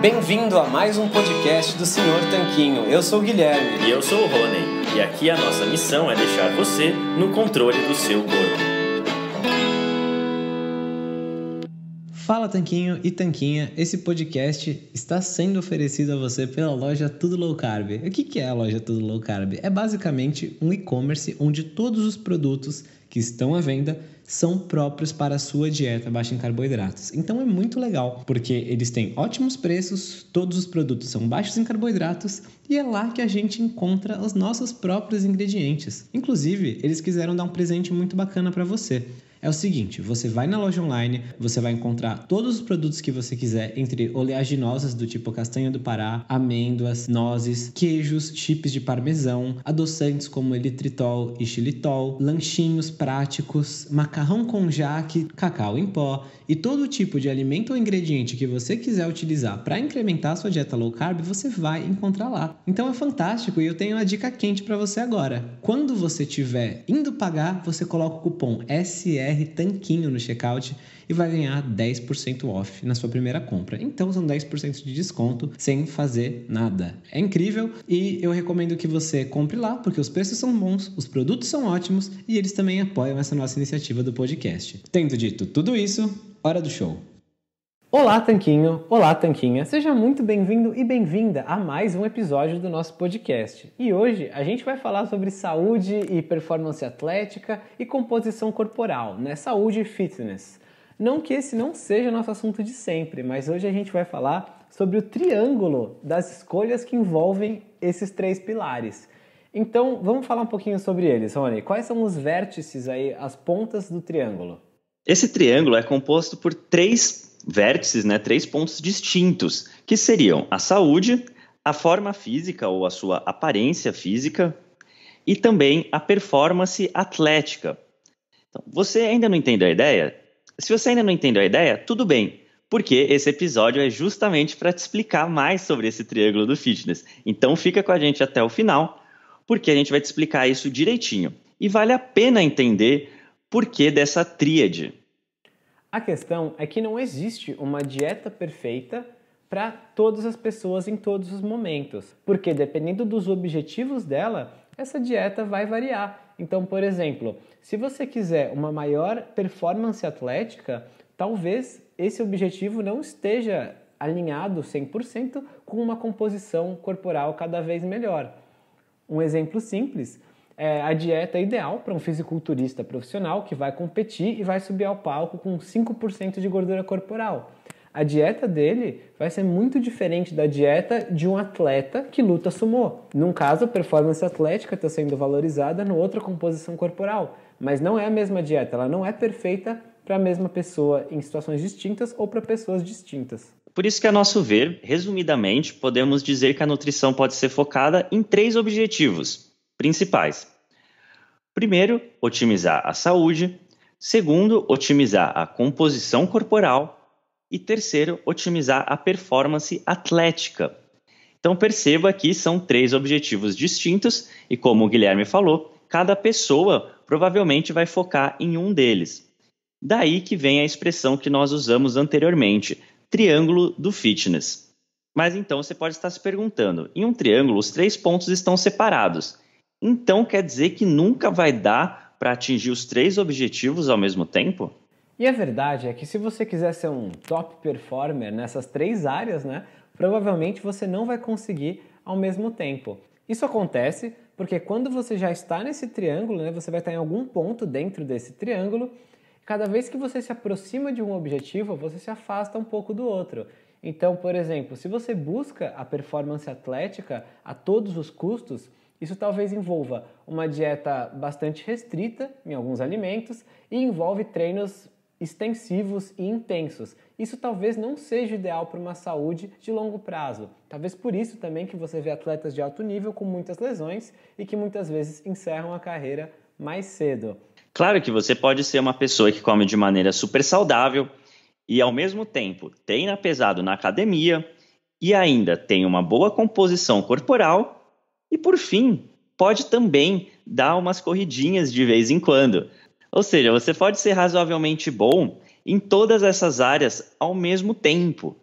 Bem-vindo a mais um podcast do Senhor Tanquinho. Eu sou o Guilherme. E eu sou o Rony. E aqui a nossa missão é deixar você no controle do seu corpo. Fala Tanquinho e Tanquinha, esse podcast está sendo oferecido a você pela loja Tudo Low Carb. O que é a loja Tudo Low Carb? É basicamente um e-commerce onde todos os produtos que estão à venda são próprios para a sua dieta baixa em carboidratos. Então é muito legal, porque eles têm ótimos preços, todos os produtos são baixos em carboidratos e é lá que a gente encontra os nossos próprios ingredientes. Inclusive, eles quiseram dar um presente muito bacana para você é o seguinte: você vai na loja online, você vai encontrar todos os produtos que você quiser, entre oleaginosas do tipo castanha do Pará, amêndoas, nozes, queijos, chips de parmesão, adoçantes como elitritol e xilitol, lanchinhos práticos, macarrão com jaque, cacau em pó e todo tipo de alimento ou ingrediente que você quiser utilizar para incrementar a sua dieta low carb, você vai encontrar lá. Então é fantástico e eu tenho uma dica quente para você agora. Quando você estiver indo pagar, você coloca o cupom SE BR Tanquinho no checkout e vai ganhar 10% off na sua primeira compra. Então são 10% de desconto sem fazer nada. É incrível e eu recomendo que você compre lá porque os preços são bons, os produtos são ótimos e eles também apoiam essa nossa iniciativa do podcast. Tendo dito tudo isso, hora do show. Olá, Tanquinho! Olá, Tanquinha! Seja muito bem-vindo e bem-vinda a mais um episódio do nosso podcast. E hoje a gente vai falar sobre saúde e performance atlética e composição corporal, né? Saúde e fitness. Não que esse não seja nosso assunto de sempre, mas hoje a gente vai falar sobre o triângulo das escolhas que envolvem esses três pilares. Então, vamos falar um pouquinho sobre eles, Rony. Quais são os vértices aí, as pontas do triângulo? Esse triângulo é composto por três vértices, né, três pontos distintos, que seriam a saúde, a forma física ou a sua aparência física e também a performance atlética. Então, você ainda não entendeu a ideia? Se você ainda não entendeu a ideia, tudo bem, porque esse episódio é justamente para te explicar mais sobre esse triângulo do fitness. Então fica com a gente até o final, porque a gente vai te explicar isso direitinho. E vale a pena entender por que dessa tríade. A questão é que não existe uma dieta perfeita para todas as pessoas em todos os momentos, porque dependendo dos objetivos dela, essa dieta vai variar. Então, por exemplo, se você quiser uma maior performance atlética, talvez esse objetivo não esteja alinhado 100% com uma composição corporal cada vez melhor. Um exemplo simples, é a dieta é ideal para um fisiculturista profissional que vai competir e vai subir ao palco com 5% de gordura corporal. A dieta dele vai ser muito diferente da dieta de um atleta que luta sumô. Num caso, a performance atlética está sendo valorizada, no outro, a composição corporal. Mas não é a mesma dieta, ela não é perfeita para a mesma pessoa em situações distintas ou para pessoas distintas. Por isso que, a é nosso ver, resumidamente, podemos dizer que a nutrição pode ser focada em três objetivos: principais. Primeiro, otimizar a saúde. Segundo, otimizar a composição corporal. E terceiro, otimizar a performance atlética. Então perceba que são três objetivos distintos e, como o Guilherme falou, cada pessoa provavelmente vai focar em um deles. Daí que vem a expressão que nós usamos anteriormente, triângulo do fitness. Mas então você pode estar se perguntando: em um triângulo, os três pontos estão separados. Então quer dizer que nunca vai dar para atingir os três objetivos ao mesmo tempo? E a verdade é que se você quiser ser um top performer nessas três áreas, né, provavelmente você não vai conseguir ao mesmo tempo. Isso acontece porque quando você já está nesse triângulo, né, você vai estar em algum ponto dentro desse triângulo. Cada vez que você se aproxima de um objetivo, você se afasta um pouco do outro. Então, por exemplo, se você busca a performance atlética a todos os custos, isso talvez envolva uma dieta bastante restrita em alguns alimentos e envolve treinos extensivos e intensos. Isso talvez não seja ideal para uma saúde de longo prazo. Talvez por isso também que você vê atletas de alto nível com muitas lesões e que muitas vezes encerram a carreira mais cedo. Claro que você pode ser uma pessoa que come de maneira super saudável e ao mesmo tempo treina pesado na academia e ainda tem uma boa composição corporal e por fim, pode também dar umas corridinhas de vez em quando. Ou seja, você pode ser razoavelmente bom em todas essas áreas ao mesmo tempo.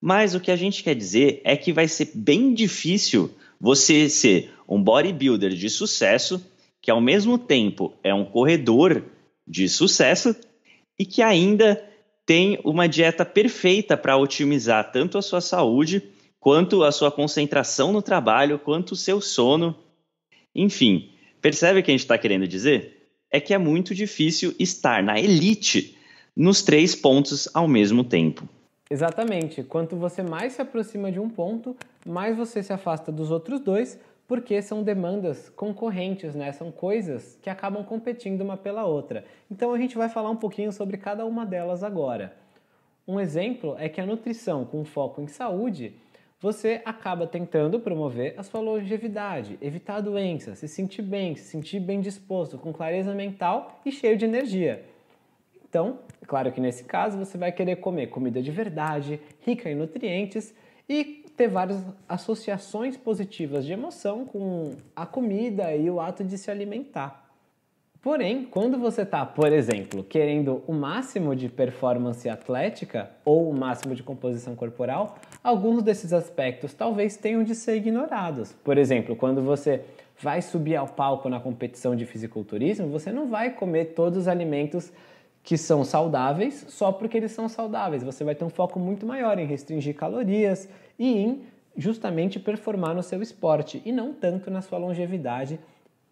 Mas o que a gente quer dizer é que vai ser bem difícil você ser um bodybuilder de sucesso, que ao mesmo tempo é um corredor de sucesso e que ainda tem uma dieta perfeita para otimizar tanto a sua saúde quanto a sua concentração no trabalho, quanto o seu sono. Enfim, percebe o que a gente está querendo dizer? É que é muito difícil estar na elite nos três pontos ao mesmo tempo. Exatamente. Quanto você mais se aproxima de um ponto, mais você se afasta dos outros dois, porque são demandas concorrentes, né? São coisas que acabam competindo uma pela outra. Então a gente vai falar um pouquinho sobre cada uma delas agora. Um exemplo é que a nutrição com foco em saúde você acaba tentando promover a sua longevidade, evitar a doença, se sentir bem, se sentir bem disposto, com clareza mental e cheio de energia. Então, é claro que nesse caso você vai querer comer comida de verdade, rica em nutrientes e ter várias associações positivas de emoção com a comida e o ato de se alimentar. Porém, quando você está, por exemplo, querendo o máximo de performance atlética ou o máximo de composição corporal, alguns desses aspectos talvez tenham de ser ignorados. Por exemplo, quando você vai subir ao palco na competição de fisiculturismo, você não vai comer todos os alimentos que são saudáveis só porque eles são saudáveis. Você vai ter um foco muito maior em restringir calorias e em justamente performar no seu esporte e não tanto na sua longevidade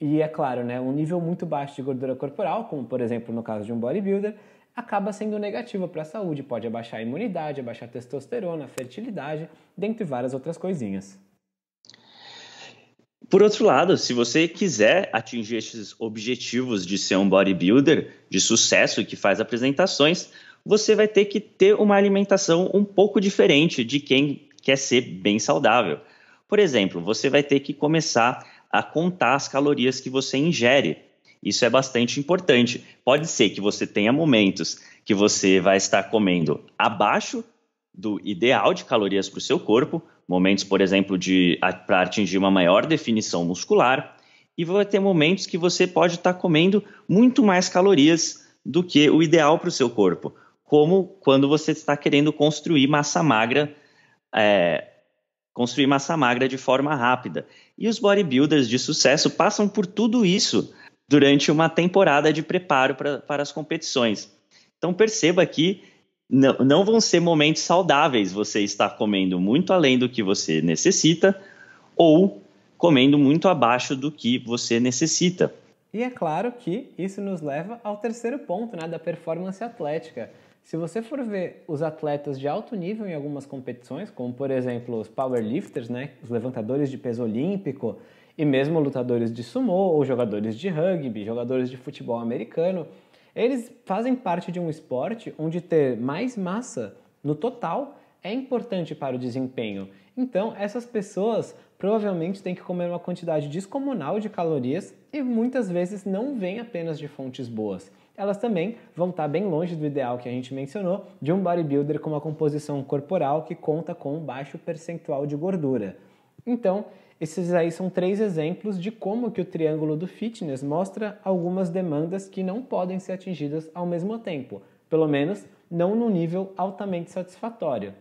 e é claro, né, um nível muito baixo de gordura corporal, como por exemplo no caso de um bodybuilder, acaba sendo negativo para a saúde, pode abaixar a imunidade, abaixar a testosterona, a fertilidade, dentre várias outras coisinhas. Por outro lado, se você quiser atingir esses objetivos de ser um bodybuilder de sucesso que faz apresentações, você vai ter que ter uma alimentação um pouco diferente de quem quer ser bem saudável. Por exemplo, você vai ter que começar a contar as calorias que você ingere. Isso é bastante importante. Pode ser que você tenha momentos que você vai estar comendo abaixo do ideal de calorias para o seu corpo, momentos, por exemplo, para atingir uma maior definição muscular, e vai ter momentos que você pode estar comendo muito mais calorias do que o ideal para o seu corpo, como quando você está querendo construir massa magra é, construir massa magra de forma rápida. E os bodybuilders de sucesso passam por tudo isso durante uma temporada de preparo pra, para as competições. Então perceba que não, não vão ser momentos saudáveis você estar comendo muito além do que você necessita ou comendo muito abaixo do que você necessita. E é claro que isso nos leva ao terceiro ponto né, da performance atlética, se você for ver os atletas de alto nível em algumas competições, como por exemplo os powerlifters, né, os levantadores de peso olímpico, e mesmo lutadores de sumo ou jogadores de rugby, jogadores de futebol americano, eles fazem parte de um esporte onde ter mais massa no total é importante para o desempenho. Então, essas pessoas provavelmente têm que comer uma quantidade descomunal de calorias e muitas vezes não vêm apenas de fontes boas elas também vão estar tá bem longe do ideal que a gente mencionou de um bodybuilder com uma composição corporal que conta com um baixo percentual de gordura. Então, esses aí são três exemplos de como que o triângulo do fitness mostra algumas demandas que não podem ser atingidas ao mesmo tempo, pelo menos não num nível altamente satisfatório.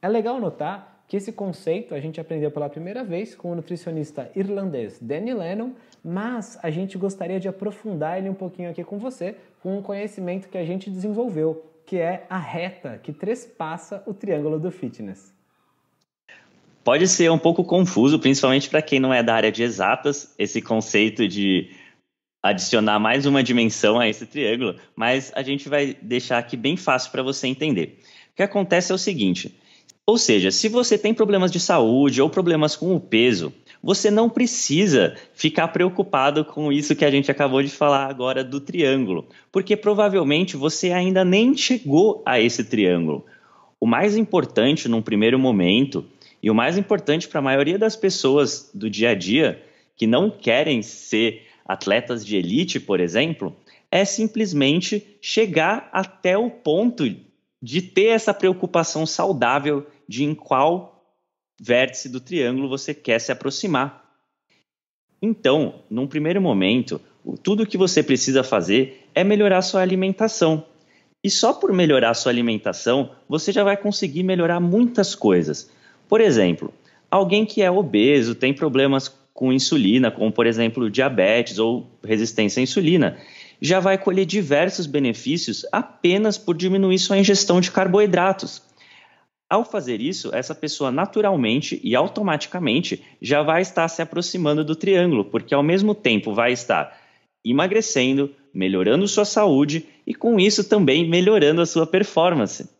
É legal notar que esse conceito a gente aprendeu pela primeira vez com o nutricionista irlandês Danny Lennon, mas a gente gostaria de aprofundar ele um pouquinho aqui com você, com um conhecimento que a gente desenvolveu, que é a reta que trespassa o triângulo do fitness. Pode ser um pouco confuso, principalmente para quem não é da área de exatas, esse conceito de adicionar mais uma dimensão a esse triângulo, mas a gente vai deixar aqui bem fácil para você entender. O que acontece é o seguinte: ou seja, se você tem problemas de saúde ou problemas com o peso, você não precisa ficar preocupado com isso que a gente acabou de falar agora do triângulo, porque provavelmente você ainda nem chegou a esse triângulo. O mais importante num primeiro momento, e o mais importante para a maioria das pessoas do dia a dia que não querem ser atletas de elite, por exemplo, é simplesmente chegar até o ponto de ter essa preocupação saudável de em qual vértice do triângulo você quer se aproximar. Então, num primeiro momento, tudo o que você precisa fazer é melhorar sua alimentação. E só por melhorar sua alimentação, você já vai conseguir melhorar muitas coisas. Por exemplo, alguém que é obeso, tem problemas com insulina, como por exemplo diabetes ou resistência à insulina, já vai colher diversos benefícios apenas por diminuir sua ingestão de carboidratos. Ao fazer isso, essa pessoa naturalmente e automaticamente já vai estar se aproximando do triângulo, porque ao mesmo tempo vai estar emagrecendo, melhorando sua saúde e com isso também melhorando a sua performance.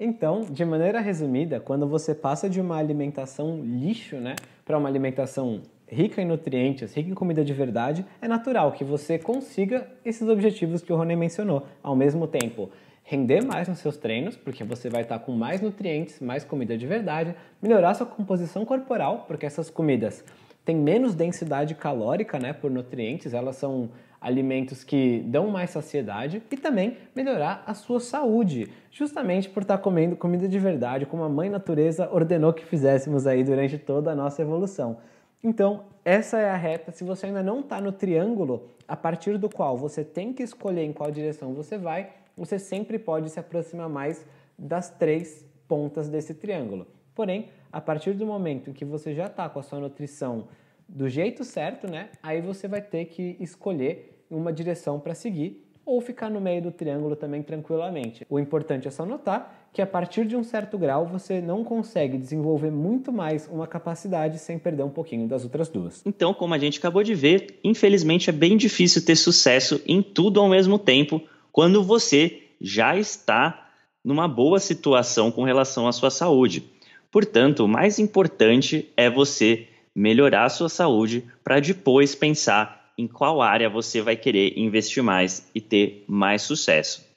Então, de maneira resumida, quando você passa de uma alimentação lixo, né, para uma alimentação rica em nutrientes, rica em comida de verdade, é natural que você consiga esses objetivos que o Rony mencionou, ao mesmo tempo render mais nos seus treinos, porque você vai estar com mais nutrientes, mais comida de verdade, melhorar sua composição corporal, porque essas comidas têm menos densidade calórica, né, por nutrientes, elas são alimentos que dão mais saciedade e também melhorar a sua saúde, justamente por estar comendo comida de verdade, como a mãe natureza ordenou que fizéssemos aí durante toda a nossa evolução. Então, essa é a reta. Se você ainda não está no triângulo, a partir do qual você tem que escolher em qual direção você vai, você sempre pode se aproximar mais das três pontas desse triângulo. Porém, a partir do momento que você já está com a sua nutrição do jeito certo, né? Aí você vai ter que escolher uma direção para seguir ou ficar no meio do triângulo também tranquilamente. O importante é só notar que a partir de um certo grau você não consegue desenvolver muito mais uma capacidade sem perder um pouquinho das outras duas. Então, como a gente acabou de ver, infelizmente é bem difícil ter sucesso em tudo ao mesmo tempo quando você já está numa boa situação com relação à sua saúde. Portanto, o mais importante é você melhorar a sua saúde para depois pensar em qual área você vai querer investir mais e ter mais sucesso.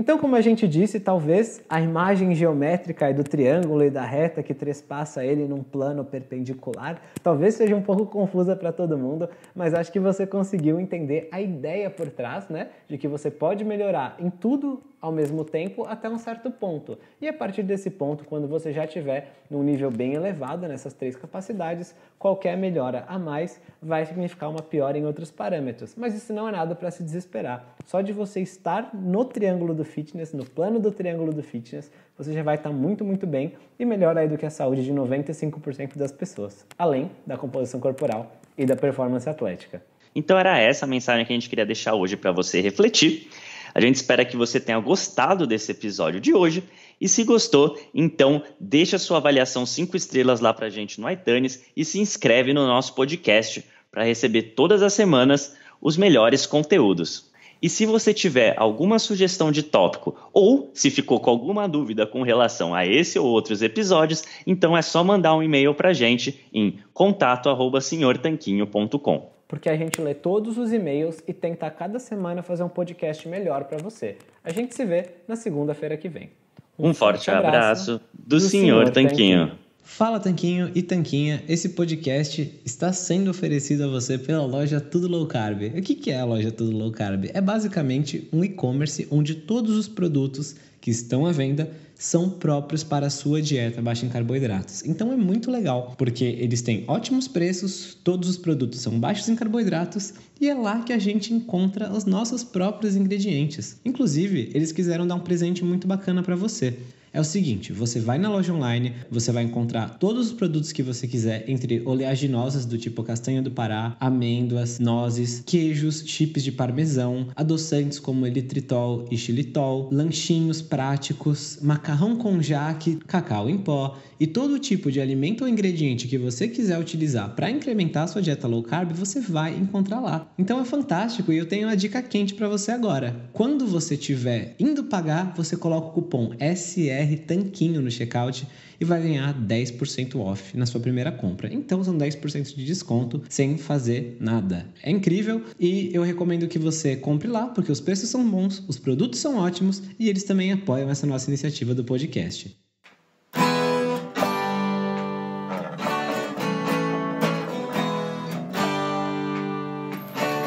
Então, como a gente disse, talvez a imagem geométrica é do triângulo e da reta que trespassa ele num plano perpendicular, talvez seja um pouco confusa para todo mundo, mas acho que você conseguiu entender a ideia por trás, né? De que você pode melhorar em tudo ao mesmo tempo até um certo ponto. E a partir desse ponto, quando você já tiver num nível bem elevado nessas três capacidades, qualquer melhora a mais vai significar uma piora em outros parâmetros. Mas isso não é nada para se desesperar. Só de você estar no triângulo do fitness, no plano do triângulo do fitness, você já vai estar tá muito, muito bem e melhor aí do que a saúde de 95% das pessoas, além da composição corporal e da performance atlética. Então era essa a mensagem que a gente queria deixar hoje para você refletir. A gente espera que você tenha gostado desse episódio de hoje. E se gostou, então deixa sua avaliação 5 estrelas lá pra gente no iTunes e se inscreve no nosso podcast para receber todas as semanas os melhores conteúdos. E se você tiver alguma sugestão de tópico ou se ficou com alguma dúvida com relação a esse ou outros episódios, então é só mandar um e-mail para gente em contato@senhortanquinho.com porque a gente lê todos os e-mails e tenta cada semana fazer um podcast melhor para você. A gente se vê na segunda-feira que vem. Um, um forte, forte abraço, abraço, do, do senhor, senhor Tanquinho. Tanquinho. Fala Tanquinho e Tanquinha, esse podcast está sendo oferecido a você pela loja Tudo Low Carb. O que é a loja Tudo Low Carb? É basicamente um e-commerce onde todos os produtos que estão à venda são próprios para a sua dieta baixa em carboidratos. Então é muito legal, porque eles têm ótimos preços, todos os produtos são baixos em carboidratos e é lá que a gente encontra os nossos próprios ingredientes. Inclusive, eles quiseram dar um presente muito bacana para você. É o seguinte, você vai na loja online, você vai encontrar todos os produtos que você quiser, entre oleaginosas do tipo castanha do Pará, amêndoas, nozes, queijos, chips de parmesão, adoçantes como elitritol e xilitol, lanchinhos práticos, macarrão com jaque, cacau em pó e todo tipo de alimento ou ingrediente que você quiser utilizar para incrementar a sua dieta low carb, você vai encontrar lá. Então é fantástico e eu tenho uma dica quente para você agora. Quando você estiver indo pagar, você coloca o cupom SE BR Tanquinho no checkout e vai ganhar 10% off na sua primeira compra. Então são 10% de desconto sem fazer nada. É incrível e eu recomendo que você compre lá porque os preços são bons, os produtos são ótimos e eles também apoiam essa nossa iniciativa do podcast.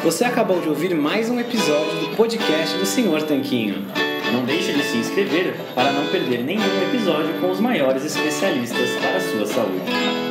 Você acabou de ouvir mais um episódio do podcast do Senhor Tanquinho. Não deixe de se inscrever para não perder nenhum episódio com os maiores especialistas para a sua saúde.